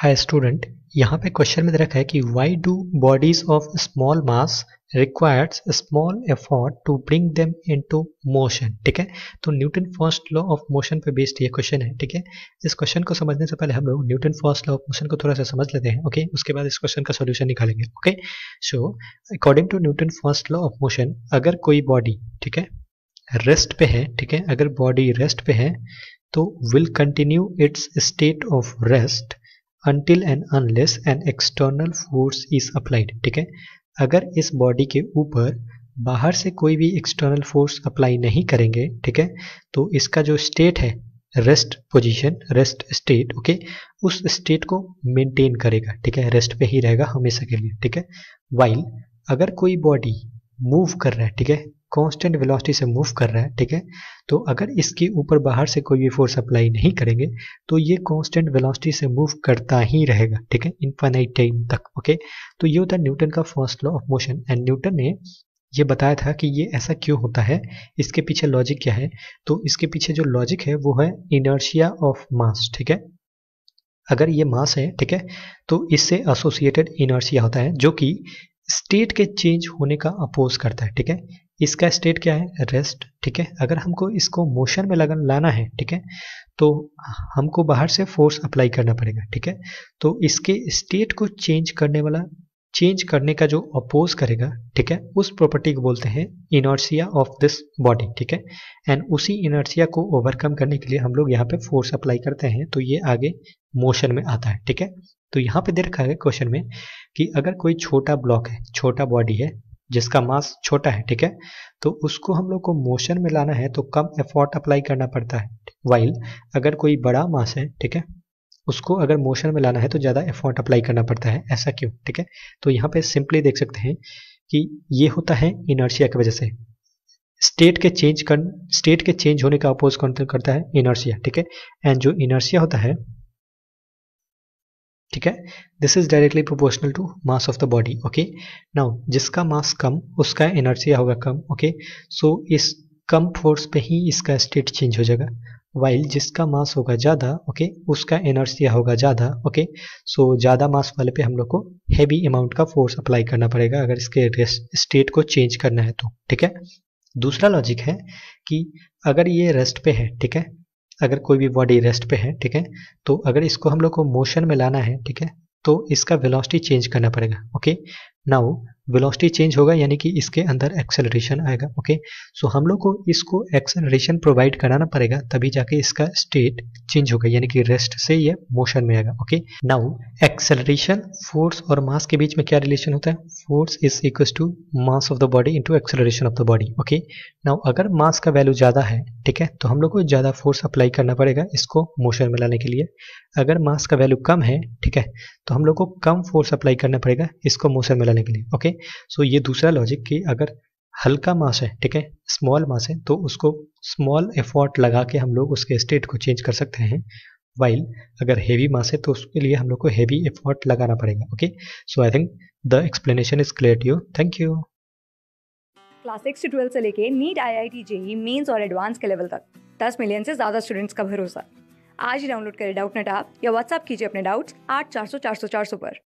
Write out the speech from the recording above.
Hi student यहाँ पे question में रखा है कि why do bodies of small mass requires small effort to bring them into motion ठीक है तो Newton first law of motion पे बेस्ड ये क्वेश्चन है ठीक है इस क्वेश्चन को समझने से पहले हम लोग Newton first law of motion को थोड़ा सा समझ लेते हैं ओके उसके बाद इस क्वेश्चन का सोल्यूशन निकालेंगे okay so according to Newton first law of motion अगर कोई बॉडी ठीक है रेस्ट पे है ठीक है अगर बॉडी रेस्ट पे है तो will continue its state of rest until and unless an external force is applied ठीक है अगर इस बॉडी के ऊपर बाहर से कोई भी एक्सटर्नल फोर्स अप्लाई नहीं करेंगे ठीक है तो इसका जो स्टेट है rest position rest state okay उस स्टेट को मेंटेन करेगा ठीक है रेस्ट पे ही रहेगा हमेशा के लिए ठीक है वाइल अगर कोई बॉडी मूव कर रहा है ठीक है कांस्टेंट वेलोसिटी से मूव कर रहा है ठीक है तो अगर इसके ऊपर बाहर से कोई भी फोर्स अप्लाई नहीं करेंगे तो ये कांस्टेंट वेलोसिटी से मूव करता ही रहेगा ठीक है इनफाइनाइट टाइम तक ओके तो ये होता है न्यूटन का first law of motion and Newton ने ये बताया था कि ये ऐसा क्यों होता है इसके पीछे लॉजिक क्या है तो इसके पीछे जो लॉजिक है वो है इनर्शिया ऑफ मास ठीक है अगर ये मास है ठीक है तो इससे एसोसिएटेड इनर्शिया होता है जो कि स्टेट के चेंज होने का अपोज करता है ठीक है इसका स्टेट क्या है रेस्ट ठीक है अगर हमको इसको मोशन में लगन लाना है ठीक है तो हमको बाहर से फोर्स अप्लाई करना पड़ेगा ठीक है तो इसके स्टेट को चेंज करने वाला चेंज करने का जो अपोज करेगा ठीक है उस प्रॉपर्टी को बोलते हैं इनर्सिया ऑफ दिस बॉडी ठीक है एंड उसी इनर्सिया को ओवरकम करने के लिए हम लोग यहाँ पे फोर्स अप्लाई करते हैं तो ये आगे मोशन में आता है ठीक है तो यहाँ पे दे रखा है क्वेश्चन में कि अगर कोई छोटा ब्लॉक है छोटा बॉडी है जिसका मास छोटा है ठीक है तो उसको हम लोग को मोशन में लाना है तो कम एफर्ट अप्लाई करना पड़ता है वाइल अगर कोई बड़ा मास है ठीक है उसको अगर मोशन में लाना है तो ज़्यादा एफर्ट अप्लाई करना पड़ता है ऐसा क्यों ठीक है तो यहाँ पे सिंपली देख सकते हैं कि ये होता है इनर्शिया की वजह से स्टेट के चेंज कर स्टेट के चेंज होने का अपोज करता है इनर्शिया ठीक है एंड जो इनर्शिया होता है ठीक है this is directly proportional to mass of the body okay now जिसका मास कम उसका एनर्जिया होगा कम ओके okay? सो so, इस कम फोर्स पे ही इसका स्टेट चेंज हो जाएगा वाइल जिसका मास होगा ज़्यादा ओके उसका एनर्जिया होगा ज़्यादा ओके सो ज़्यादा मास वाले पे हम लोग को हैवी अमाउंट का फोर्स अप्लाई करना पड़ेगा अगर इसके स्टेट को चेंज करना है तो ठीक है दूसरा लॉजिक है कि अगर ये रेस्ट पे है ठीक है अगर कोई भी बॉडी रेस्ट पे है ठीक है तो अगर इसको हम लोग को मोशन में लाना है ठीक है तो इसका वेलोसिटी चेंज करना पड़ेगा ओके नाउ वेलोसिटी चेंज होगा यानी कि इसके अंदर एक्सेलरेशन आएगा ओके सो हम लोग को इसको एक्सेलरेशन प्रोवाइड कराना पड़ेगा तभी जाके इसका स्टेट चेंज होगा यानी कि रेस्ट से ये मोशन में आएगा ओके नाउ एक्सेलरेशन फोर्स और मास के बीच में क्या रिलेशन होता है force is equal to mass of the body into acceleration of the body okay now अगर मास का वैल्यू ज़्यादा है ठीक है तो हम लोग को ज़्यादा फोर्स अप्लाई करना पड़ेगा इसको मोशन में लाने के लिए अगर मास का वैल्यू कम है ठीक है तो हम लोग को कम फोर्स अप्लाई करना पड़ेगा इसको मोशन में लाने के लिए ओके सो ये दूसरा लॉजिक कि अगर हल्का मास है ठीक है स्मॉल मास है तो उसको स्मॉल एफर्ट लगा के हम लोग उसके स्टेट को चेंज कर सकते हैं वाइल अगर हैवी मास है तो उसके लिए हम लोग को हैवी एफर्ट लगाना पड़ेगा okay so I think the explanation is clear to you thank you class six से ट्वेल्थ से लेके NEET I I T JEE Mains और एडवांस के लेवल तक दस मिलियन से ज़्यादा स्टूडेंट्स का भरोसा आज ही डाउनलोड करें डाउट नेट आप या व्हाट्सअप कीजिए अपने डाउट्स आठ चार सौ चार सौ चार सौ पर